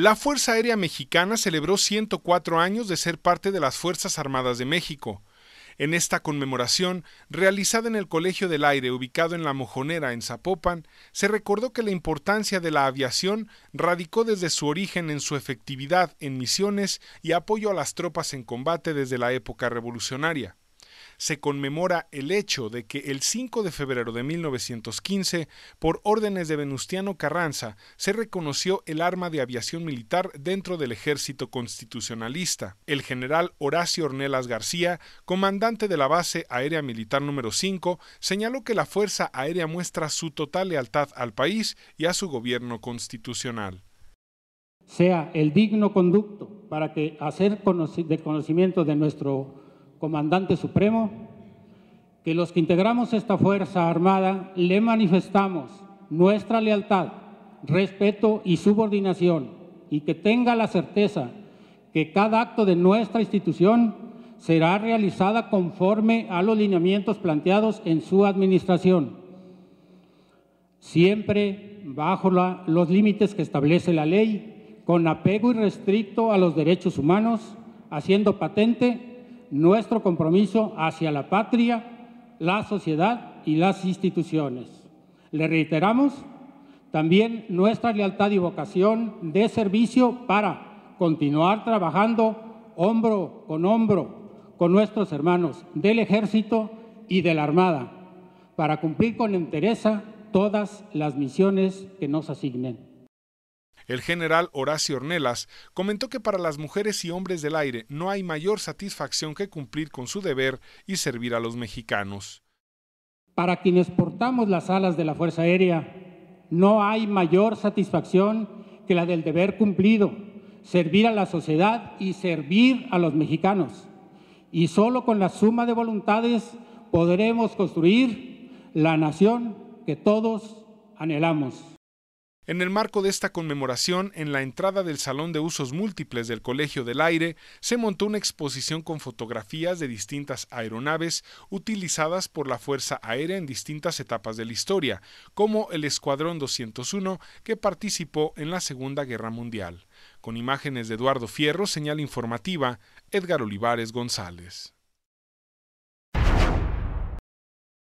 La Fuerza Aérea Mexicana celebró 104 años de ser parte de las Fuerzas Armadas de México. En esta conmemoración, realizada en el Colegio del Aire ubicado en La Mojonera, en Zapopan, se recordó que la importancia de la aviación radicó desde su origen en su efectividad en misiones y apoyo a las tropas en combate desde la época revolucionaria se conmemora el hecho de que el 5 de febrero de 1915, por órdenes de Venustiano Carranza, se reconoció el arma de aviación militar dentro del ejército constitucionalista. El general Horacio Ornelas García, comandante de la base aérea militar número 5, señaló que la Fuerza Aérea muestra su total lealtad al país y a su gobierno constitucional sea el digno conducto para que hacer de conocimiento de nuestro comandante supremo, que los que integramos esta Fuerza Armada le manifestamos nuestra lealtad, respeto y subordinación y que tenga la certeza que cada acto de nuestra institución será realizada conforme a los lineamientos planteados en su administración, siempre bajo los límites que establece la ley, con apego irrestricto a los derechos humanos, haciendo patente nuestro compromiso hacia la patria, la sociedad y las instituciones. Le reiteramos también nuestra lealtad y vocación de servicio para continuar trabajando hombro con hombro con nuestros hermanos del Ejército y de la Armada para cumplir con entereza todas las misiones que nos asignen. El general Horacio Ornelas comentó que para las mujeres y hombres del aire no hay mayor satisfacción que cumplir con su deber y servir a los mexicanos. Para quienes portamos las alas de la Fuerza Aérea, no hay mayor satisfacción que la del deber cumplido, servir a la sociedad y servir a los mexicanos. Y solo con la suma de voluntades podremos construir la nación que todos anhelamos. En el marco de esta conmemoración, en la entrada del Salón de Usos Múltiples del Colegio del Aire, se montó una exposición con fotografías de distintas aeronaves utilizadas por la Fuerza Aérea en distintas etapas de la historia, como el Escuadrón 201 que participó en la Segunda Guerra Mundial. Con imágenes de Eduardo Fierro, señal informativa, Edgar Olivares González.